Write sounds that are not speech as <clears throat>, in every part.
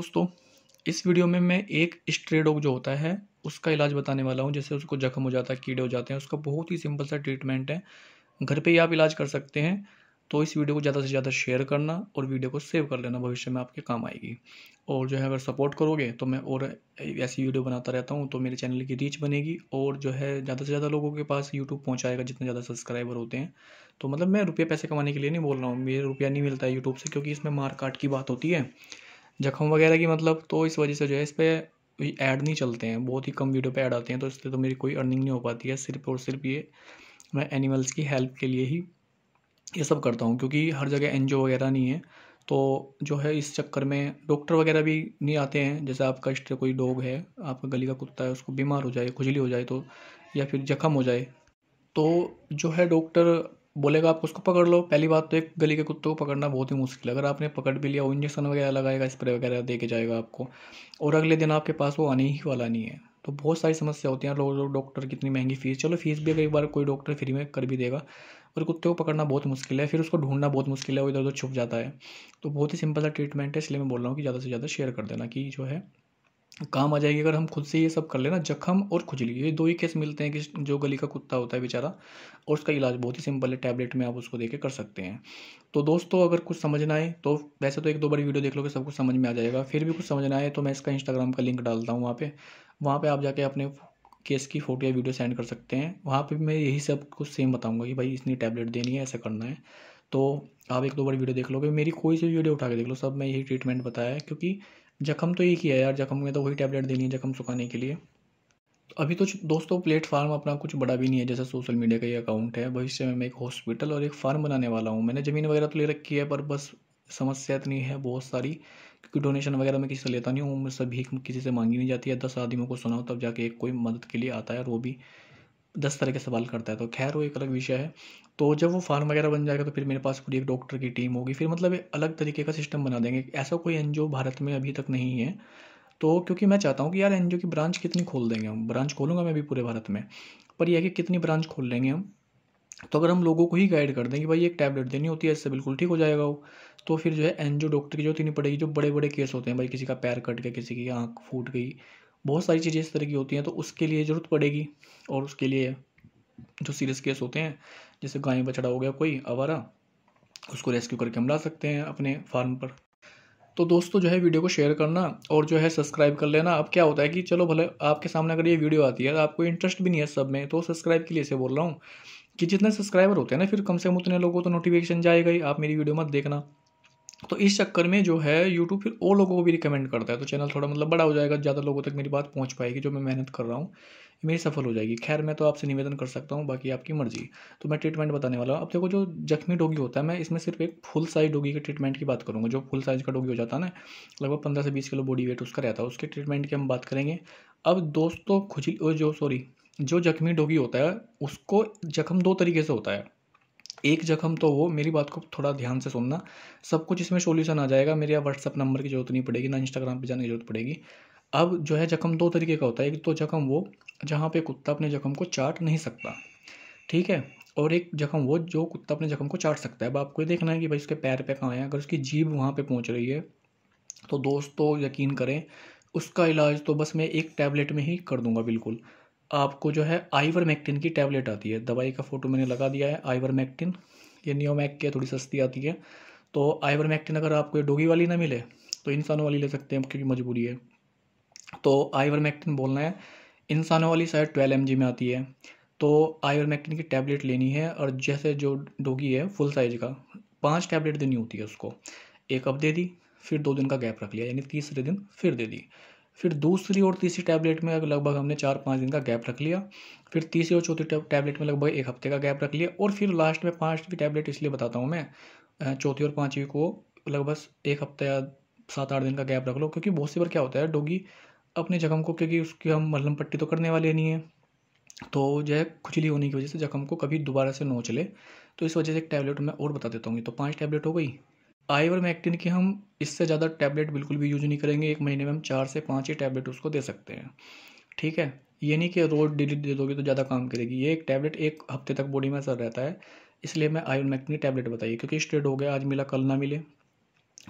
दोस्तों इस वीडियो में मैं एक स्ट्रे डॉग जो होता है उसका इलाज बताने वाला हूँ जैसे उसको जख्म हो जाता है कीड़े हो जाते हैं उसका बहुत ही सिंपल सा ट्रीटमेंट है घर पे ही आप इलाज कर सकते हैं तो इस वीडियो को ज़्यादा से ज़्यादा शेयर करना और वीडियो को सेव कर लेना भविष्य में आपके काम आएगी और जो है अगर सपोर्ट करोगे तो मैं और ऐसी वीडियो बनाता रहता हूँ तो मेरे चैनल की रीच बनेगी और जो है ज़्यादा से ज़्यादा लोगों के पास यूट्यूब पहुँचाएगा जितने ज़्यादा सब्सक्राइबर होते हैं तो मतलब मैं रुपये पैसे कमाने के लिए नहीं बोल रहा हूँ मेरे रुपया नहीं मिलता है यूट्यूब से क्योंकि इसमें मार काट की बात होती है जख्म वगैरह की मतलब तो इस वजह से जो है इस पर ऐड नहीं चलते हैं बहुत ही कम वीडियो पे ऐड आते हैं तो इसलिए तो मेरी कोई अर्निंग नहीं हो पाती है सिर्फ और सिर्फ ये मैं एनिमल्स की हेल्प के लिए ही ये सब करता हूँ क्योंकि हर जगह एन वगैरह नहीं है तो जो है इस चक्कर में डॉक्टर वगैरह भी नहीं आते हैं जैसे आपका इष्ट कोई डॉग है आपका गली का कुत्ता है उसको बीमार हो जाए खुजली हो जाए तो या फिर जख्म हो जाए तो जो है डॉक्टर बोलेगा आप उसको पकड़ लो पहली बात तो एक गली के कुत्ते को पकड़ना बहुत ही मुश्किल है अगर आपने पकड़ भी लिया वो इंजेक्शन वगैरह लगाएगा स्प्रे वगैरह दे के जाएगा आपको और अगले दिन आपके पास वो आने ही वाला नहीं है तो बहुत सारी समस्या होती है लोग डॉक्टर कितनी महंगी फ़ीस चलो फीस भी कई बार कोई डॉक्टर फ्री में कर भी देगा और कुत्ते को पकड़ना बहुत मुश्किल है फिर उसको ढूंढना बहुत मुश्किल है वो इधर उधर छुप जाता है तो बहुत ही सिंपल सा ट्रीटमेंट है इसलिए मैं बोल रहा हूँ कि ज़्यादा से ज़्यादा शेयर कर देना कि जो है काम आ जाएगी अगर हम खुद से ये सब कर लेना जख्म और खुजली ये दो ही केस मिलते हैं कि जो गली का कुत्ता होता है बेचारा और उसका इलाज बहुत ही सिंपल है टैबलेट में आप उसको देके कर सकते हैं तो दोस्तों अगर कुछ समझना है तो वैसे तो एक दो बार वीडियो देख लो कि सब कुछ समझ में आ जाएगा फिर भी कुछ समझना है तो मैं इसका इंस्टाग्राम का लिंक डालता हूँ वहाँ पर वहाँ पर आप जाके अपने केस की फ़ोटो या वीडियो सेंड कर सकते हैं वहाँ पर मैं यही सब कुछ सेम बताऊँगा कि भाई इसने टैबलेट देनी है ऐसा करना है तो आप एक दो बार वीडियो देख कि मेरी कोई सी वीडियो उठा के देख लो सब मैं यही ट्रीटमेंट बताया है क्योंकि जख्म तो ही किया यार जख्म में तो वही टैबलेट देनी है जख्म सुखाने के लिए तो अभी तो दोस्तों प्लेटफार्म अपना कुछ बड़ा भी नहीं है जैसा सोशल मीडिया का ये अकाउंट है भविष्य में मैं एक हॉस्पिटल और एक फार्म बनाने वाला हूँ मैंने ज़मीन वगैरह तो ले रखी है पर बस समस्या इतनी है बहुत सारी क्योंकि डोनेशन वगैरह मैं किसी से लेता नहीं हूँ मुझसे भीख किसी से मांगी नहीं जाती है दस आदमियों को सुनाओ तब जाके एक कोई मदद के लिए आता है और वो भी दस तरह के सवाल करता है तो खैर वो एक अलग विषय है तो जब वो फार्म वगैरह बन जाएगा तो फिर मेरे पास पूरी एक डॉक्टर की टीम होगी फिर मतलब एक अलग तरीके का सिस्टम बना देंगे ऐसा कोई एन भारत में अभी तक नहीं है तो क्योंकि मैं चाहता हूँ कि यार एन की ब्रांच कितनी खोल देंगे हम ब्रांच खोलूँगा मैं भी पूरे भारत में पर यह कि कितनी ब्रांच खोल लेंगे हम तो अगर हम लोगों को ही गाइड कर दें कि भाई एक टैबलेट देनी होती है इससे बिल्कुल ठीक हो जाएगा वो तो फिर जो है एन डॉक्टर की जरूरत ही नहीं पड़ेगी जो बड़े बड़े केस होते हैं भाई किसी का पैर कट गया किसी की आँख फूट गई बहुत सारी चीज़ें इस तरह की होती हैं तो उसके लिए ज़रूरत पड़ेगी और उसके लिए जो सीरियस केस होते हैं जैसे गाय बछड़ा हो गया कोई आवारा उसको रेस्क्यू करके हम ला सकते हैं अपने फार्म पर तो दोस्तों जो है वीडियो को शेयर करना और जो है सब्सक्राइब कर लेना अब क्या होता है कि चलो भले आपके सामने अगर ये वीडियो आती है तो आपको इंटरेस्ट भी नहीं है सब में तो सब्सक्राइब के लिए से बोल रहा हूँ कि जितने सब्सक्राइबर होते हैं ना फिर कम से कम उतने लोगों को तो नोटिफिकेशन जाएगा ही आप मेरी वीडियो मत देखना तो इस चक्कर में जो है यूट्यूब फिर और लोगों को भी रिकमेंड करता है तो चैनल थोड़ा मतलब बड़ा हो जाएगा ज़्यादा लोगों तक मेरी बात पहुंच पाएगी जो मैं मेहनत कर रहा हूँ मेरी सफल हो जाएगी खैर मैं तो आपसे निवेदन कर सकता हूँ बाकी आपकी मर्जी तो मैं ट्रीटमेंट बताने वाला हूँ अब देखो जो जख्मी डोगी होता है मैं इसमें सिर्फ एक फुल साइज डोगी के ट्रीटमेंट की बात करूँगा जो फुल साइज का डोगी हो जाता है ना लगभग पंद्रह से बीस किलो बॉडी वेट उसका रहता है उसके ट्रीटमेंट की हम बात करेंगे अब दोस्तों खुजली जो सॉरी जो जख्मी डोगी होता है उसको जख्म दो तरीके से होता है एक जख्म तो हो मेरी बात को थोड़ा ध्यान से सुनना सब कुछ इसमें सोल्यूशन आ जाएगा मेरे यहाँ व्हाट्सअप नंबर की जरूरत नहीं पड़ेगी ना इंस्टाग्राम पर जाने की जरूरत पड़ेगी अब जो है जख्म दो तरीके का होता है एक तो जख्म वो जहाँ पे कुत्ता अपने जख्म को चाट नहीं सकता ठीक है और एक जख्म वो जो कुत्ता अपने जख्म को चाट सकता है अब आपको ये देखना है कि भाई उसके पैर पे कहाँ है अगर उसकी जीभ वहाँ पे पहुँच रही है तो दोस्तों यकीन करें उसका इलाज तो बस मैं एक टैबलेट में ही कर दूंगा बिल्कुल आपको जो है आइवरमेक्टिन की टैबलेट आती है दवाई का फ़ोटो मैंने लगा दिया है आइवरमेक्टिन ये नियोमैक की थोड़ी सस्ती आती है तो आइवरमेक्टिन अगर आपको ये डोगी वाली ना मिले तो इंसानों वाली ले सकते हैं क्योंकि मजबूरी है तो आइवरमेक्टिन बोलना है इंसानों वाली शायद ट्वेल्व एम में आती है तो आइवरमेक्टिन की टैबलेट लेनी है और जैसे जो डोगी है फुल साइज का पाँच टैबलेट देनी होती है उसको एक अब दे दी फिर दो दिन का गैप रख लिया यानी तीसरे दिन फिर दे दी फिर दूसरी और तीसरी टैबलेट में लगभग हमने चार पाँच दिन का गैप रख लिया फिर तीसरी और चौथी टैबलेट में लगभग एक हफ्ते का गैप रख लिया और फिर लास्ट में पाँचवीं टैबलेट इसलिए बताता हूँ मैं चौथी और पाँचवीं को लगभग एक हफ्ता या सात आठ दिन का गैप रख लो क्योंकि बहुत सी बार क्या होता है डोगी अपने जख्म को क्योंकि उसकी हम मलहम पट्टी तो करने वाले नहीं है तो जो है खुजली होने की वजह से जख्म को कभी दोबारा से नोच ले तो इस वजह से एक टैबलेट मैं और बता देता हूँ तो पाँच टैबलेट हो गई आईवर मैक्टिन की हम इससे ज़्यादा टैबलेट बिल्कुल भी यूज नहीं करेंगे एक महीने में हम चार से पाँच ही टैबलेट उसको दे सकते हैं ठीक है ये नहीं कि रोज डेली दे दोगे तो ज़्यादा काम करेगी ये एक टैबलेट एक हफ्ते तक बॉडी में असर रहता है इसलिए मैं आयरन मैक्टिन टैबलेट बताइए क्योंकि स्ट्रेट हो गया आज मिला कल ना मिले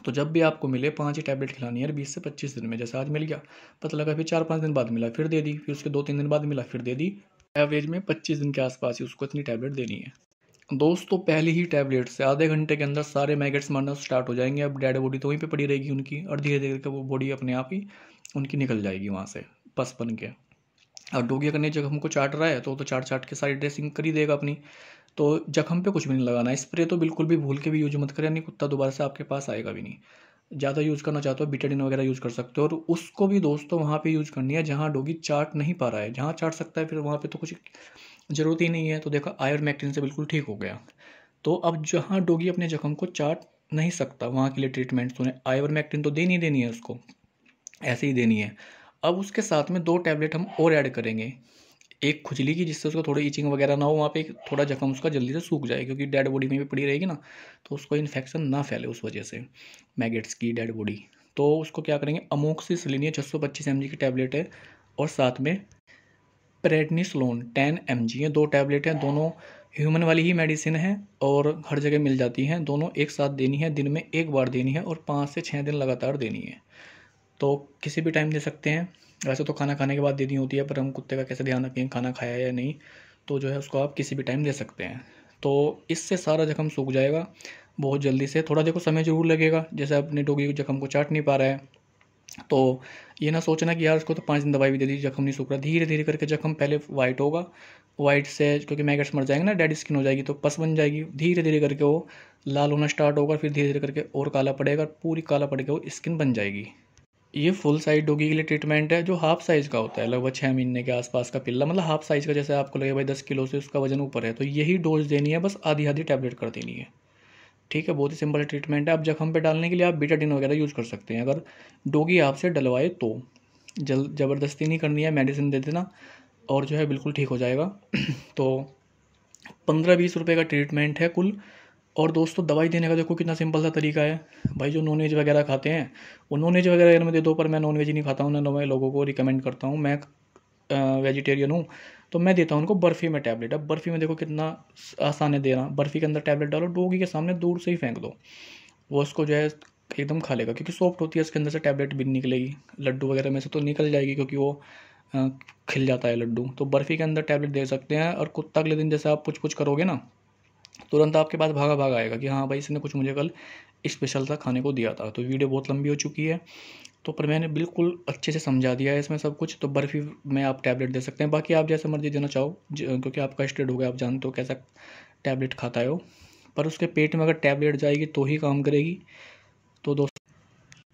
तो जब भी आपको मिले पाँच ही टैबलेट खिलानी है बीस से पच्चीस दिन में जैसे आज मिल गया पता लगा फिर चार पाँच दिन बाद मिला फिर दे दी फिर उसके दो तीन दिन बाद मिला फिर दे दी एवरेज में पच्चीस दिन के आसपास ही उसको इतनी टैबलेट देनी है दोस्तों पहले ही टैबलेट से आधे घंटे के अंदर सारे मैगेट्स मारना स्टार्ट हो जाएंगे अब डेड बॉडी तो वहीं पे पड़ी रहेगी उनकी और धीरे धीरे वो बॉडी अपने आप ही उनकी निकल जाएगी वहाँ से पस बन के और डोगिया करने जब हमको चाट रहा है तो तो चाट चाट के सारी ड्रेसिंग कर ही देगा अपनी तो जख्म पे कुछ भी नहीं लगाना स्प्रे तो बिल्कुल भी भूल के भी यूज मत करें नहीं कुत्ता दोबारा से आपके पास आएगा भी नहीं ज़्यादा यूज़ करना चाहते हो बिटाडिन वगैरह यूज़ कर सकते हो और उसको भी दोस्तों वहाँ पे यूज़ करनी है जहाँ डोगी चाट नहीं पा रहा है जहाँ चाट सकता है फिर वहाँ पे तो कुछ ज़रूरत ही नहीं है तो देखा मैक्टिन से बिल्कुल ठीक हो गया तो अब जहाँ डोगी अपने जख्म को चाट नहीं सकता वहाँ के लिए ट्रीटमेंट तो उन्हें मैक्टिन तो देनी देनी है उसको ऐसे ही देनी है अब उसके साथ में दो टैबलेट हम और ऐड करेंगे एक खुजली की जिससे उसका थोड़ी इचिंग वगैरह ना हो वहाँ पे थोड़ा जख्म उसका जल्दी से सूख जाए क्योंकि डेड बॉडी में भी पड़ी रहेगी ना तो उसको इन्फेक्शन ना फैले उस वजह से मैगेट्स की डेड बॉडी तो उसको क्या करेंगे अमोक्सिसलिनिया छः सौ पच्चीस एम की टैबलेट है और साथ में प्रेडनिसलोन टेन एम जी ये दो टैबलेट हैं दोनों ह्यूमन वाली ही मेडिसिन है और हर जगह मिल जाती हैं दोनों एक साथ देनी है दिन में एक बार देनी है और पाँच से छः दिन लगातार देनी है तो किसी भी टाइम दे सकते हैं वैसे तो खाना खाने के बाद देनी होती है पर हम कुत्ते का कैसे ध्यान रखें खाना खाया या नहीं तो जो है उसको आप किसी भी टाइम दे सकते हैं तो इससे सारा जख्म सूख जाएगा बहुत जल्दी से थोड़ा देखो समय ज़रूर लगेगा जैसे अपने डोगी जख्म को चाट नहीं पा रहा है तो ये ना सोचना कि यार उसको तो पाँच दिन दवाई भी दे दी जख्म नहीं सूख रहा धीरे धीरे करके जख्म पहले वाइट होगा वाइट से क्योंकि मैगट्स मर जाएंगे ना डेड स्किन हो जाएगी तो पस बन जाएगी धीरे धीरे करके वो लाल होना स्टार्ट होगा फिर धीरे धीरे करके और काला पड़ेगा पूरी काला पड़ के वो स्किन बन जाएगी ये फुल साइज डोगी के लिए ट्रीटमेंट है जो हाफ साइज़ का होता है लगभग छः महीने के आसपास का पिल्ला मतलब हाफ साइज़ का जैसे आपको लगे भाई दस किलो से उसका वजन ऊपर है तो यही डोज देनी है बस आधी आधी टैबलेट कर देनी है ठीक है बहुत ही सिंपल ट्रीटमेंट है आप जख्म पे डालने के लिए आप बीटाडिन वगैरह यूज़ कर सकते हैं अगर डोगी आपसे डलवाए तो जल ज़बरदस्ती नहीं करनी है मेडिसिन दे देना और जो है बिल्कुल ठीक हो जाएगा <clears throat> तो पंद्रह बीस रुपये का ट्रीटमेंट है कुल और दोस्तों दवाई देने का देखो कितना सिंपल सा तरीका है भाई जो नॉन वेज वगैरह खाते हैं वो नॉन वेज वगैरह मैं दे दो पर मैं नॉन वेज नहीं खाता हूँ ना मैं लोगों को रिकमेंड करता हूँ मैं वेजिटेरियन हूँ तो मैं देता हूँ उनको बर्फ़ी में टैबलेट अब बर्फ़ी में देखो कितना आसान है देना बर्फ़ी के अंदर टैबलेट डालो डोगी के सामने दूर से ही फेंक दो वो उसको जो है एकदम खा लेगा क्योंकि सॉफ्ट होती है उसके अंदर से टैबलेट भी निकलेगी लड्डू वगैरह में से तो निकल जाएगी क्योंकि वो खिल जाता है लड्डू तो बर्फ़ी के अंदर टैबलेट दे सकते हैं और कुत्ता अगले दिन जैसे आप पुछ पुछ करोगे ना तुरंत आपके पास भागा भागा आएगा कि हाँ भाई इसने कुछ मुझे कल स्पेशल सा खाने को दिया था तो वीडियो बहुत लंबी हो चुकी है तो पर मैंने बिल्कुल अच्छे से समझा दिया है इसमें सब कुछ तो बर्फ़ी में आप टैबलेट दे सकते हैं बाकी आप जैसा मर्ज़ी देना चाहो क्योंकि आपका स्टेड हो गया आप जानते हो कैसा टैबलेट खाता है वो पर उसके पेट में अगर टैबलेट जाएगी तो ही काम करेगी तो दोस्त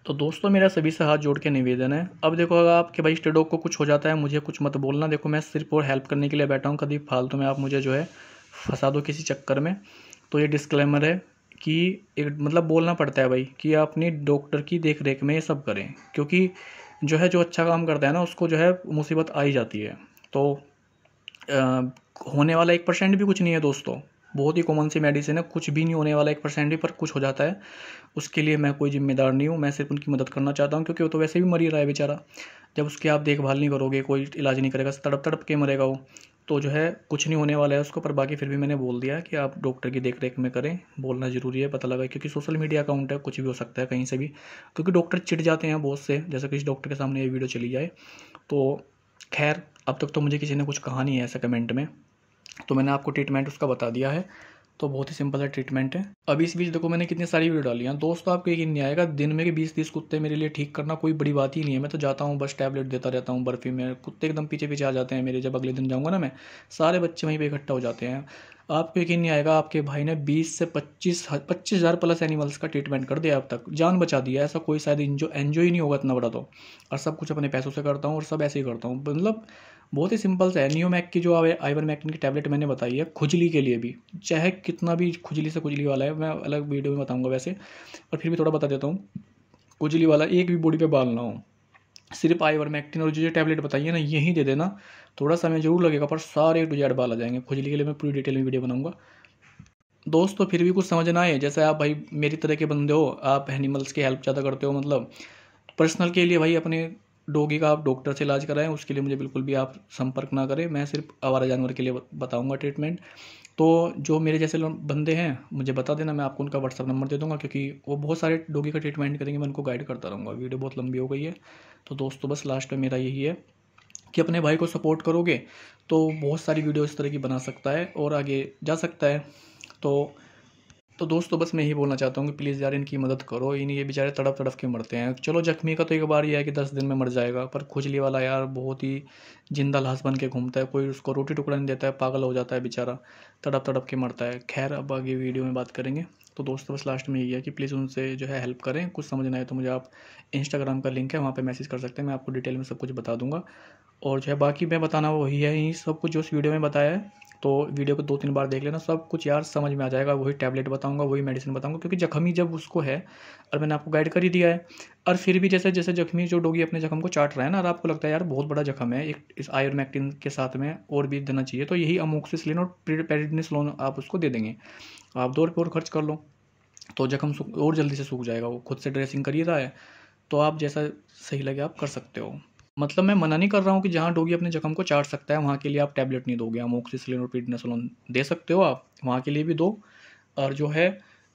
तो दोस्तों मेरा सभी से हाथ जोड़ के निवेदन है अब देखो अगर आपके भाई स्टेडो को कुछ हो जाता है मुझे कुछ मत बोलना देखो मैं सिर्फ और हेल्प करने के लिए बैठा हूँ कभी फालतू में आप मुझे जो है फंसा दो किसी चक्कर में तो ये डिस्क्लेमर है कि एक मतलब बोलना पड़ता है भाई कि आप अपनी डॉक्टर की देख रेख में ये सब करें क्योंकि जो है जो अच्छा काम करता है ना उसको जो है मुसीबत आ ही जाती है तो आ, होने वाला एक परसेंट भी कुछ नहीं है दोस्तों बहुत ही कॉमन सी मेडिसिन है कुछ भी नहीं होने वाला एक परसेंट भी पर कुछ हो जाता है उसके लिए मैं कोई जिम्मेदार नहीं हूँ मैं सिर्फ उनकी मदद करना चाहता हूँ क्योंकि वो तो वैसे भी मरी रहा है बेचारा जब उसकी आप देखभाल नहीं करोगे कोई इलाज नहीं करेगा तड़प तड़प के मरेगा वो तो जो है कुछ नहीं होने वाला है उसको पर बाकी फिर भी मैंने बोल दिया कि आप डॉक्टर की देख रेख में करें बोलना ज़रूरी है पता लगा क्योंकि सोशल मीडिया अकाउंट है कुछ भी हो सकता है कहीं से भी क्योंकि डॉक्टर चिट जाते हैं बहुत से जैसे किसी डॉक्टर के सामने ये वीडियो चली जाए तो खैर अब तक तो मुझे किसी ने कुछ कहा नहीं है ऐसे कमेंट में तो मैंने आपको ट्रीटमेंट उसका बता दिया है तो बहुत ही सिंपल सा ट्रीटमेंट है अब इस बीच देखो मैंने कितनी सारी वीडियो डाली है दोस्तों आपको यकीन नहीं आएगा दिन में के बीस तीस कुत्ते मेरे लिए ठीक करना कोई बड़ी बात ही नहीं है मैं तो जाता हूँ बस टैबलेट देता रहता हूँ बर्फी में कुत्ते एकदम पीछे पीछे आ जाते हैं मेरे जब अगले दिन जाऊँगा ना मैं सारे बच्चे वहीं पर इकट्ठा हो जाते हैं आपको यकीन नहीं आएगा आपके भाई ने 20 से 25 पच्चीस हज़ार प्लस एनिमल्स का ट्रीटमेंट कर दिया अब तक जान बचा दिया ऐसा कोई शायद इंजो एन्जॉय ही नहीं होगा इतना बड़ा तो और सब कुछ अपने पैसों से करता हूँ और सब ऐसे ही करता हूँ मतलब बहुत ही सिंपल से एनियो मैक की जो आइवर मैक्टिन की टैबलेट मैंने बताई है खुजली के लिए भी चाहे कितना भी खुजली से खुजली वाला है मैं अलग वीडियो में बताऊँगा वैसे और फिर भी थोड़ा बता देता हूँ खुजली वाला एक भी बॉडी पर बाल ना हो सिर्फ आइवर मैक्टिन और जो जो टैबलेट बताइए ना यही दे देना थोड़ा समय जरूर लगेगा पर सारे टू जेड बाल आ जाएंगे खुजली के लिए मैं पूरी डिटेल में वीडियो बनाऊंगा दोस्तों फिर भी कुछ समझ ना आए जैसे आप भाई मेरी तरह के बंदे हो आप एनिमल्स की हेल्प ज़्यादा करते हो मतलब पर्सनल के लिए भाई अपने डोगी का आप डॉक्टर से इलाज कराएं उसके लिए मुझे बिल्कुल भी आप संपर्क ना करें मैं सिर्फ आवारा जानवर के लिए बताऊंगा ट्रीटमेंट तो जो मेरे जैसे बंदे हैं मुझे बता देना मैं आपको उनका व्हाट्सअप नंबर दे दूंगा क्योंकि वो बहुत सारे डोगी का ट्रीटमेंट करेंगे मैं उनको गाइड करता रहूँगा वीडियो बहुत लंबी हो गई है तो दोस्तों बस लास्ट में मेरा यही है कि अपने भाई को सपोर्ट करोगे तो बहुत सारी वीडियो इस तरह की बना सकता है और आगे जा सकता है तो तो दोस्तों तो बस मैं यही बोलना चाहता हूँ कि प्लीज़ यार इनकी मदद करो इन ये बेचारे तड़प तड़प के मरते हैं चलो जख्मी का तो एक बार ये है कि दस दिन में मर जाएगा पर खुजली वाला यार बहुत ही जिंदा लाश बन के घूमता है कोई उसको रोटी टुकड़ा नहीं देता है पागल हो जाता है बेचारा तड़प तड़प के मरता है खैर अब आगे वीडियो में बात करेंगे तो दोस्तों बस लास्ट में यही है कि प्लीज़ उनसे जो है हेल्प करें कुछ समझ ना आए तो मुझे आप इंस्टाग्राम का लिंक है वहाँ पर मैसेज कर सकते हैं मैं आपको डिटेल में सब कुछ बता दूँगा और जो है बाकी मैं बताना वही है यही सब कुछ जो उस वीडियो में बताया है तो वीडियो को दो तीन बार देख लेना सब कुछ यार समझ में आ जाएगा वही टैबलेट बताऊंगा वही मेडिसिन बताऊंगा क्योंकि जख्मी जब उसको है और मैंने आपको गाइड कर ही दिया है और फिर भी जैसे जैसे जख्मी जो डोगी अपने जख्म को चाट रहा है ना और आपको लगता है यार बहुत बड़ा जख्म है एक इस आयोरमैक्टिन के साथ में और भी देना चाहिए तो यही अमोक्सिसलिन और पेरिडनिसलोन आप उसको दे देंगे आप दो रुपये और खर्च कर लो तो जख्म और जल्दी से सूख जाएगा वो खुद से ड्रेसिंग करिए रहा है तो आप जैसा सही लगे आप कर सकते हो मतलब मैं मना नहीं कर रहा हूँ कि जहाँ डोगी अपने जख्म को चाट सकता है वहाँ के लिए आप टैबलेट नहीं दोगे अमोक्सिसिलिन और सलोन दे सकते हो आप वहाँ के लिए भी दो और जो है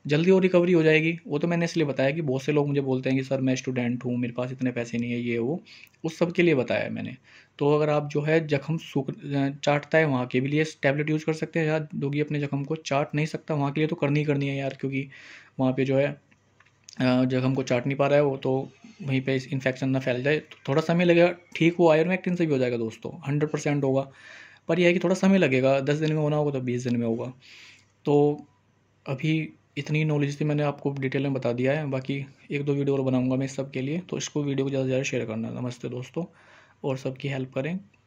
जल्दी और रिकवरी हो जाएगी वो तो मैंने इसलिए बताया कि बहुत से लोग मुझे बोलते हैं कि सर मैं स्टूडेंट हूँ मेरे पास इतने पैसे नहीं है ये वो उस सब के लिए बताया है मैंने तो अगर आप जो है जख्म सूख चाटता है वहाँ के भी लिए टैबलेट यूज़ कर सकते हैं यार डोगी अपने जख्म को चाट नहीं सकता वहाँ के लिए तो करनी ही करनी है यार क्योंकि वहाँ पर जो है जब हमको चाट नहीं पा रहा है वो तो वहीं पे इन्फेक्शन ना फैल जाए तो थोड़ा समय लगेगा ठीक वो आयरमैक्टिन से भी हो जाएगा दोस्तों हंड्रेड परसेंट होगा पर यह है कि थोड़ा समय लगेगा दस दिन में होना होगा तो बीस दिन में होगा तो अभी इतनी नॉलेज थी मैंने आपको डिटेल में बता दिया है बाकी एक दो वीडियो और बनाऊंगा मैं इस सब के लिए तो इसको वीडियो को ज़्यादा से ज़्यादा शेयर करना नमस्ते दोस्तों और सबकी हेल्प करें